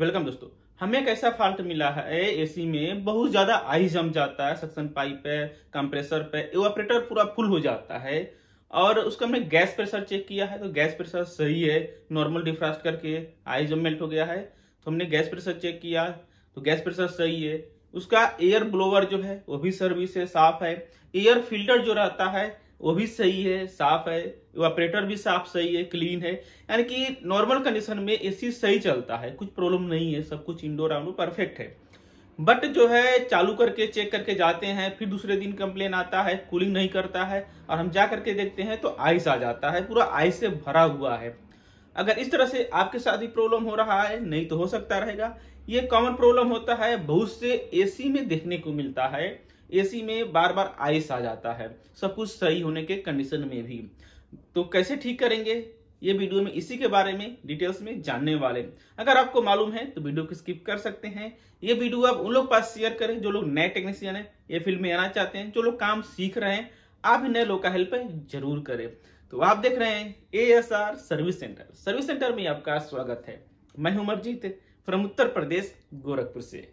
welcome दोस्तों हमें एक ऐसा फॉल्ट मिला है एसी में बहुत ज्यादा आइस जम जाता है सक्शन पाइप पे कंप्रेसर पे एवापरेटर पूरा फुल हो जाता है और उसका हमने गैस प्रेशर चेक किया है तो गैस प्रेशर सही है नॉर्मल डिफ्रास्ट करके आई जम मेल्ट हो गया है तो हमने गैस प्रेशर चेक किया तो गैस प्रेशर सही है उसका एयर ब्लोवर जो है वो भी सर्विस है साफ है एयर फिल्टर जो रहता है वो भी सही है साफ है ऑपरेटर भी साफ सही है क्लीन है यानी कि नॉर्मल कंडीशन में एसी सही चलता है कुछ प्रॉब्लम नहीं है सब कुछ इंडोर आउटडोर परफेक्ट है बट जो है चालू करके चेक करके जाते हैं फिर दूसरे दिन कंप्लेन आता है कूलिंग नहीं करता है और हम जा करके देखते हैं तो आइस आ जाता है पूरा आइस से भरा हुआ है अगर इस तरह से आपके साथ ही प्रॉब्लम हो रहा है नहीं तो हो सकता रहेगा ये कॉमन प्रॉब्लम होता है बहुत से एसी में देखने को मिलता है एसी में बार बार आइस आ जाता है सब कुछ सही होने के कंडीशन में भी तो कैसे ठीक करेंगे ये वीडियो में इसी के बारे में डिटेल्स में जानने वाले अगर आपको मालूम है तो वीडियो को स्किप कर सकते हैं ये वीडियो आप उन लोग पास शेयर करें जो लोग नए टेक्नीशियन है ये फील्ड में आना चाहते हैं जो लोग काम सीख रहे हैं आप नए लोग का हेल्प जरूर करें तो आप देख रहे हैं A S R service centre service centre में आपका स्वागत है मैं हूं अमरजीत फ्रॉम उत्तर प्रदेश गोरखपुर से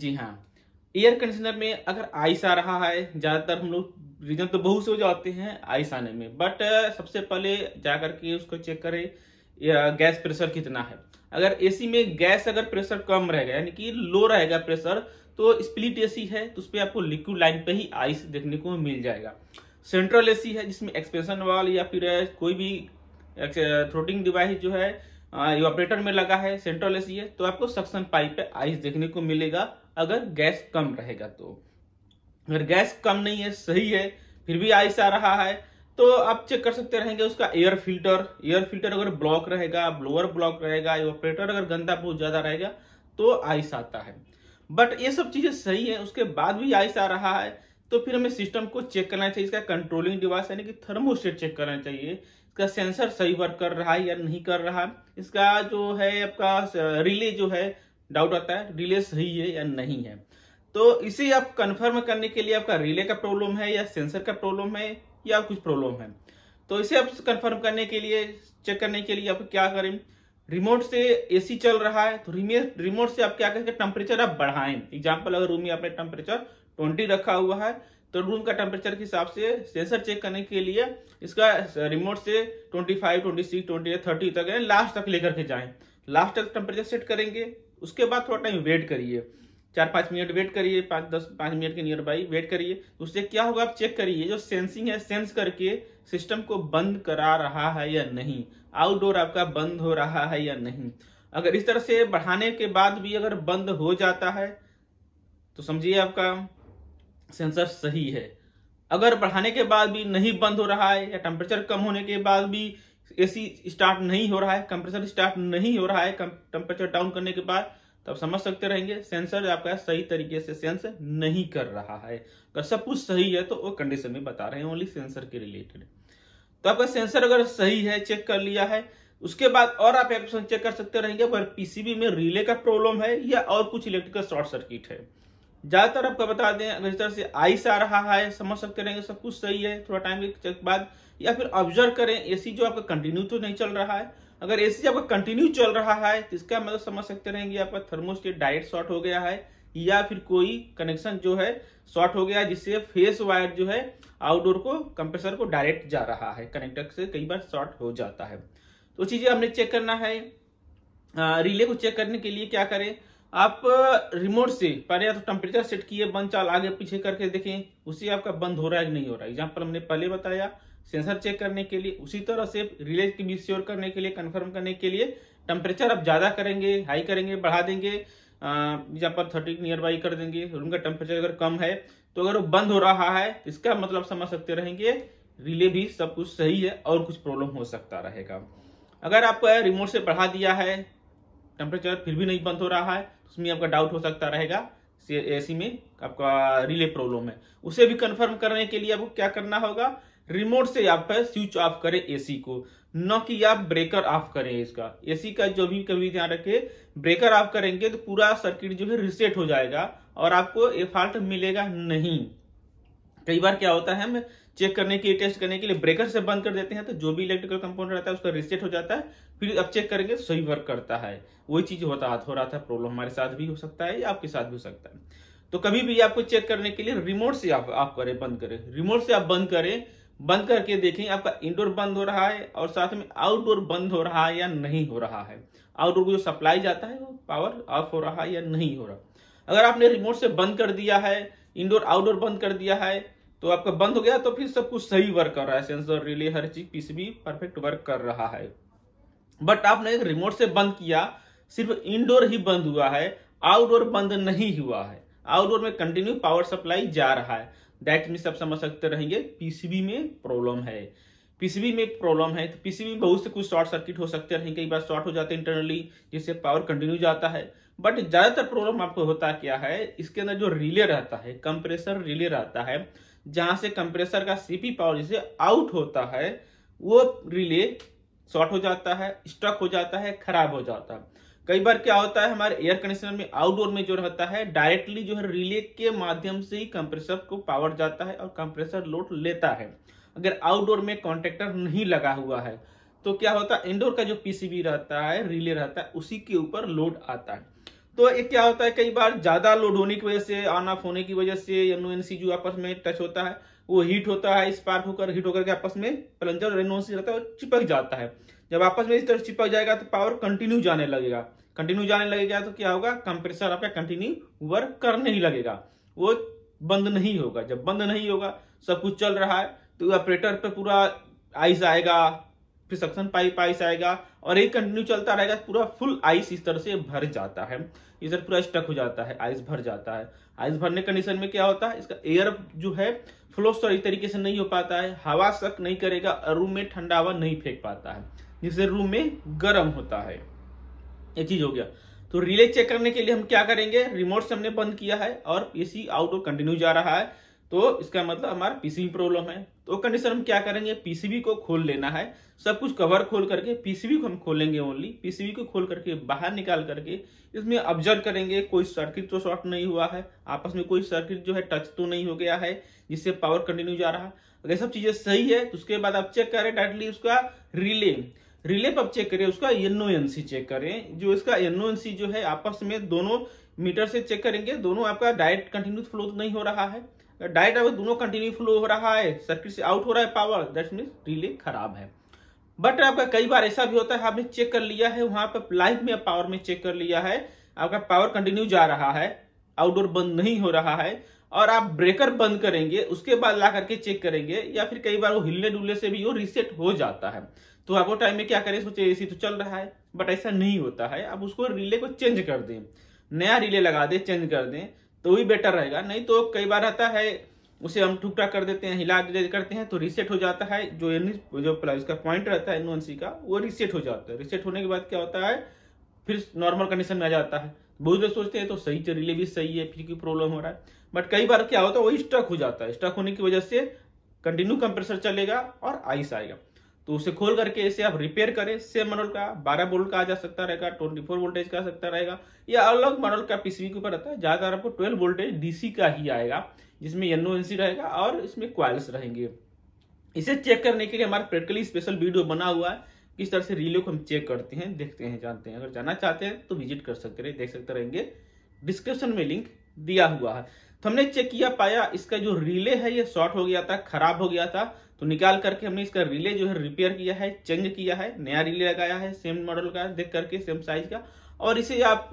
जी हाँ एयर कंडीशनर में अगर आइस आ रहा है ज़्यादातर हम लोग रीजन तो बहुत से हो जाते हैं आइस आने में बट uh, सबसे पहले जाकर के उसको चेक करें या गैस प्रेशर कितना है अगर एसी में गैस अगर प्रेशर कम रहेगा यानी कि लो रहेगा प्रेशर तो स्प्लिट एसी है तो उस पर आपको लिक्विड लाइन पे ही आइस देखने को मिल जाएगा सेंट्रल एसी है जिसमें एक्सपेंशन वाल या फिर uh, कोई भी थ्रोटिंग uh, डिवाइस जो है ऑपरेटर में लगा है सेंट्रल एसी है तो आपको सक्शन पाइप पे आइस देखने को मिलेगा अगर गैस कम रहेगा तो अगर गैस कम नहीं है सही है फिर भी आइस आ रहा है तो आप चेक कर सकते रहेंगे उसका एयर फिल्टर एयर फिल्टर अगर ब्लॉक रहेगा ब्लोअर ब्लॉक रहेगा ऑपरेटर अगर गंदा बहुत ज्यादा रहेगा तो आइस आता है बट ये सब चीजें सही है उसके बाद भी आइस आ रहा है तो फिर हमें सिस्टम को चेक करना चाहिए इसका कंट्रोलिंग डिवाइस यानी कि थर्मोस्टेट चेक करना चाहिए इसका सेंसर सही वर्क कर रहा है या नहीं कर रहा इसका जो है आपका रिले जो है डाउट आता है रिले सही है या नहीं है तो इसे आप कंफर्म करने के लिए आपका रिले का प्रॉब्लम है या सेंसर का प्रॉब्लम है या कुछ प्रॉब्लम है तो इसे आप कंफर्म करने के लिए चेक करने के लिए आप क्या करें रिमोट से एसी चल रहा है तो रिमोट से आप क्या करें टेम्परेचर आप बढ़ाएं एग्जाम्पल अगर रूम में आपने टेम्परेचर ट्वेंटी रखा हुआ है तो रूम का टेम्परेचर के हिसाब से सेंसर चेक करने के लिए इसका रिमोट से twenty twenty six twenty thirty तक लास्ट तक लेकर के जाए लास्ट तक टेम्परेचर सेट करेंगे उसके बाद थोड़ा टाइम वेट करिए चार पाँच मिनट वेट करिए पाँच दस पाँच मिनट के नियर बाई वेट करिए उससे क्या होगा आप चेक करिए जो सेंसिंग है सेंस करके सिस्टम को बंद करा रहा है या नहीं आउटडोर आपका बंद हो रहा है या नहीं अगर इस तरह से बढ़ाने के बाद भी अगर बंद हो जाता है तो समझिए आपका सेंसर सही है अगर बढ़ाने के बाद भी नहीं बंद हो रहा है या टेम्परेचर कम होने के बाद भी एसी स्टार्ट नहीं हो रहा है कंप्रेसर स्टार्ट नहीं हो रहा है टेम्परेचर डाउन करने के बाद तब समझ सकते रहेंगे सेंसर आपका सही तरीके से सेंस नहीं कर रहा है अगर सब कुछ सही है तो वो कंडीशन में बता रहे हैं ओनली सेंसर के रिलेटेड तो आपका सेंसर अगर सही है चेक कर लिया है उसके बाद और आप एप्सन चेक कर सकते रहेंगे अगर पीसीबी में रिले का प्रॉब्लम है या और कुछ इलेक्ट्रिकल शॉर्ट सर्किट है ज्यादातर आपको बता दें तरह से आइस आ रहा है समझ सकते रहेंगे सब कुछ सही है थोड़ा टाइम के बाद या फिर ऑब्जर्व करें एसी जो आपका कंटिन्यू तो नहीं चल रहा है अगर एसी आपका कंटिन्यू चल रहा है तो इसका मतलब समझ सकते रहेंगे आपका थर्मोस्टेट डायरेक्ट शॉर्ट हो गया है या फिर कोई कनेक्शन जो है शॉर्ट हो गया जिससे फेस वायर जो है आउटडोर को कंप्रेसर को डायरेक्ट जा रहा है कनेक्टर से कई बार शॉर्ट हो जाता है तो चीजें हमने चेक करना है रिले को चेक करने के लिए क्या करें आप रिमोट से पहले या तो टेम्परेचर सेट किए बंद चाल आगे पीछे करके देखें उसी आपका बंद हो रहा है कि नहीं हो रहा है एग्जाम्पल हमने पहले बताया सेंसर चेक करने के लिए उसी तरह से रिले की भी श्योर करने के लिए कंफर्म करने के लिए टेम्परेचर आप ज़्यादा करेंगे हाई करेंगे बढ़ा देंगे एग्जाम्पल थर्टी नियर बाई कर देंगे रूम का टेम्परेचर अगर कम है तो अगर वो बंद हो रहा है इसका मतलब समझ सकते रहेंगे रिले भी सब कुछ सही है और कुछ प्रॉब्लम हो सकता रहेगा अगर आप रिमोट से बढ़ा दिया है टेम्परेचर फिर भी नहीं बंद हो रहा है उसमें आपका डाउट हो सकता रहेगा एसी में आपका रिले प्रॉब्लम है उसे भी कंफर्म करने के लिए आपको क्या करना होगा रिमोट से आप स्विच ऑफ करें एसी को न कि आप ब्रेकर ऑफ करें इसका एसी का जो भी कभी ध्यान रखे ब्रेकर ऑफ करेंगे तो पूरा सर्किट जो है रिसेट हो जाएगा और आपको ए फॉल्ट मिलेगा नहीं कई बार क्या होता है हम चेक करने के लिए टेस्ट करने के लिए ब्रेकर से बंद कर देते हैं तो जो भी इलेक्ट्रिकल कंपाउंड रहता है उसका रिसेट हो जाता है फिर अब चेक करेंगे तो सही वर्क करता है वही चीज होता हो रहा था प्रॉब्लम हमारे साथ भी हो सकता है या आपके साथ भी हो सकता है तो कभी भी आपको चेक करने के लिए रिमोट से आप आप करें बंद करें रिमोट से आप बंद करें बंद करके देखें आपका इंडोर बंद हो रहा है और साथ में आउटडोर बंद हो रहा है या नहीं हो रहा है आउटडोर को जो सप्लाई जाता है वो पावर ऑफ हो रहा है या नहीं हो रहा अगर आपने रिमोट से बंद कर दिया है इंडोर आउटडोर बंद कर दिया है तो आपका बंद हो गया तो फिर सब कुछ सही वर्क कर रहा है सेंसर रिले हर चीज पीसीबी परफेक्ट वर्क कर रहा है बट आपने एक रिमोट से बंद किया सिर्फ इंडोर ही बंद हुआ है आउटडोर बंद नहीं हुआ है आउटडोर में कंटिन्यू पावर सप्लाई जा रहा है दैट मीन सब समझ सकते रहेंगे पीसीबी में प्रॉब्लम है पीसीबी में प्रॉब्लम है तो पीसीबी बहुत से कुछ शॉर्ट सर्किट हो सकते रहेंगे कई बार शॉर्ट हो जाते हैं इंटरनली जिससे पावर कंटिन्यू जाता है बट ज्यादातर प्रॉब्लम आपको होता क्या है इसके अंदर जो रिले रहता है कंप्रेसर रिले रहता है जहां से कंप्रेसर का सीपी पावर जिसे आउट होता है वो रिले शॉर्ट हो जाता है स्टक हो जाता है खराब हो जाता है कई बार क्या होता है हमारे एयर कंडीशनर में आउटडोर में जो रहता है डायरेक्टली जो है रिले के माध्यम से ही कंप्रेसर को पावर जाता है और कंप्रेसर लोड लेता है अगर आउटडोर में कॉन्ट्रेक्टर नहीं लगा हुआ है तो क्या होता है इंडोर का जो पीसीबी रहता है रिले रहता है उसी के ऊपर लोड आता है तो ये क्या होता है कई बार ज्यादा लोड होने की वजह से ऑन ऑफ होने की वजह से एनओएनसी जो आपस में टच होता है वो हीट होता है स्पार्क होकर हीट होकर के आपस में प्लंजर और एनओएनसी रहता है चिपक जाता है जब आपस में इस तरह चिपक जाएगा तो पावर कंटिन्यू जाने लगेगा कंटिन्यू जाने लगेगा तो क्या होगा कंप्रेसर आपका कंटिन्यू वर्क करने ही लगेगा वो बंद नहीं होगा जब बंद नहीं होगा सब कुछ चल रहा है तो ऑपरेटर पर पूरा आइस आएगा फिर सक्शन पाइप आइस आएगा और एक कंटिन्यू चलता रहेगा पूरा फुल आइस इस तरह से भर जाता है इधर पूरा स्टक हो जाता है आइस भर जाता है आइस भरने कंडीशन में क्या होता है इसका एयर जो है फ्लो सही तरीके से नहीं हो पाता है हवा शक नहीं करेगा और रूम में ठंडा हवा नहीं फेंक पाता है जिससे रूम में गर्म होता है ये चीज हो गया तो रिले चेक करने के लिए हम क्या करेंगे रिमोट से हमने बंद किया है और एसी आउट और कंटिन्यू जा रहा है तो इसका मतलब हमारा पीसीबी प्रॉब्लम है तो कंडीशन हम क्या करेंगे पीसीबी को खोल लेना है सब कुछ कवर खोल करके पीसीबी को हम खोलेंगे ओनली पीसीबी को खोल करके बाहर निकाल करके इसमें ऑब्जर्व करेंगे कोई सर्किट तो शॉर्ट नहीं हुआ है आपस में कोई सर्किट जो है टच तो नहीं हो गया है जिससे पावर कंटिन्यू जा रहा अगर सब चीजें सही है तो उसके बाद आप चेक करें डायरेक्टली उसका रिले रिले पर आप चेक करें उसका एनओ चेक करें जो इसका एनओ जो है आपस में दोनों मीटर से चेक करेंगे दोनों आपका डायरेक्ट कंटिन्यू फ्लो नहीं हो रहा है डायरेक्ट अगर दोनों कंटिन्यू फ्लो हो रहा है सर्किट से आउट हो रहा है पावर दैट मीन रिले खराब है बट आपका कई बार ऐसा भी होता है आपने चेक कर लिया है वहां पर लाइफ में पावर में चेक कर लिया है आपका पावर कंटिन्यू जा रहा है आउटडोर बंद नहीं हो रहा है और आप ब्रेकर बंद करेंगे उसके बाद ला करके चेक करेंगे या फिर कई बार वो हिलने डुलने से भी वो रिसेट हो जाता है तो आप वो टाइम में क्या करें सोचे एसी तो चल रहा है बट ऐसा नहीं होता है आप उसको रिले को चेंज कर दें नया रिले लगा दें चेंज कर दें तो वही बेटर रहेगा नहीं तो कई बार आता है उसे हम ठुकरा कर देते हैं हिला करते हैं तो रिसेट हो जाता है जो एन जो का पॉइंट रहता है एन का वो रिसेट हो जाता है रिसेट होने के बाद क्या होता है फिर नॉर्मल कंडीशन में आ जाता है बहुत लोग सोचते हैं तो सही से भी सही है फिर क्यों प्रॉब्लम हो रहा है बट कई बार क्या होता है वही स्टक हो जाता है स्टक होने की वजह से कंटिन्यू कंप्रेसर चलेगा और आइस आएगा तो उसे खोल करके इसे आप रिपेयर करें सेम मॉडल का बारह वोल्ट का आ जा सकता रहेगा ट्वेंटी फोर वोल्टेज का आ सकता रहेगा या अलग मॉडल का पीसीबी के ऊपर रहता है ज्यादातर आपको ट्वेल्व वोल्टेज डीसी का ही आएगा जिसमें एनओ रहेगा और इसमें क्वाइल्स रहेंगे इसे चेक करने के लिए हमारा प्रैक्टिकली स्पेशल वीडियो बना हुआ है किस तरह से रिले को हम चेक करते हैं देखते हैं जानते हैं अगर जाना चाहते हैं तो विजिट कर सकते रहे देख सकते रहेंगे डिस्क्रिप्शन में लिंक दिया हुआ है तो हमने चेक किया पाया इसका जो रिले है ये शॉर्ट हो गया था खराब हो गया था तो निकाल करके हमने इसका रिले जो है रिपेयर किया है चेंज किया है नया रिले लगाया है सेम मॉडल का देख करके सेम साइज का और इसे आप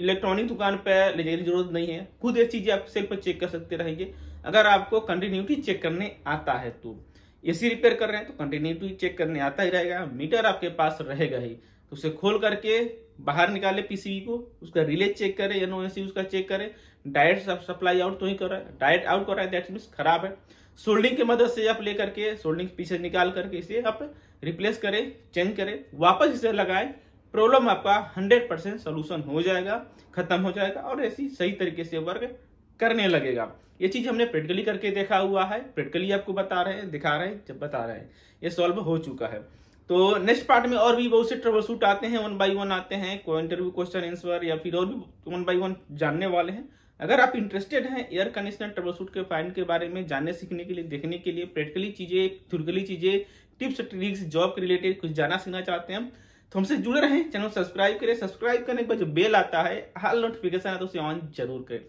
इलेक्ट्रॉनिक दुकान पर ले जाने की जरूरत नहीं है खुद ये चीजें आप सेल पर चेक कर सकते रहेंगे अगर आपको कंटिन्यूटी चेक करने आता है तो ए रिपेयर कर रहे हैं तो कंटिन्यूटी चेक करने आता ही रहेगा मीटर आपके पास रहेगा ही तो उसे खोल करके बाहर निकाले पीसीबी को उसका रिले चेक करें एसी उसका चेक करें डायरेक्ट सप्लाई आउट तो ही कर रहा है डायरेक्ट आउट कर रहा है दैट मीन्स खराब है सोल्डिंग की मदद से आप लेकर के सोल्डिंग पीछे निकाल करके इसे आप रिप्लेस करें चेंज करें वापस इसे लगाएं प्रॉब्लम आपका 100 परसेंट सोल्यूशन हो जाएगा खत्म हो जाएगा और ऐसी सही तरीके से वर्क करने लगेगा ये चीज हमने प्रैक्टिकली करके देखा हुआ है प्रैक्टिकली आपको बता रहे हैं दिखा रहे हैं जब बता रहे हैं ये सॉल्व हो चुका है तो नेक्स्ट पार्ट में और भी बहुत से ट्रबल शूट आते हैं वन बाई वन आते हैं इंटरव्यू क्वेश्चन आंसर या फिर और भी वन बाई वन जानने वाले हैं अगर आप इंटरेस्टेड हैं एयर कंडीशनर ट्रबल सूट के फाइन के बारे में जानने सीखने के लिए देखने के लिए प्रैक्टिकली चीजें थुरकली चीजें टिप्स ट्रिक्स जॉब के रिलेटेड कुछ जाना सीखना चाहते हैं तो हमसे जुड़े रहें चैनल सब्सक्राइब करें सब्सक्राइब करने के बाद जो बेल आता है हर नोटिफिकेशन आता है उसे ऑन जरूर करें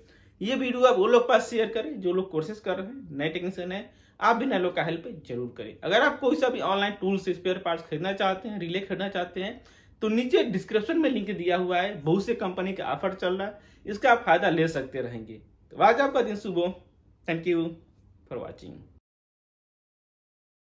ये वीडियो आप वो लोग पास शेयर करें जो लोग कोर्सेस कर रहे हैं नए टेक्निशियन है आप भी नए लोग का हेल्प जरूर करें अगर आप कोई सा भी ऑनलाइन टूल्स स्पेयर पार्ट्स खरीदना चाहते हैं रिले खरीदना चाहते हैं तो नीचे डिस्क्रिप्शन में लिंक दिया हुआ है बहुत से कंपनी का ऑफर चल रहा है इसका आप फायदा ले सकते रहेंगे तो आज आपका दिन सुबह थैंक यू फॉर वॉचिंग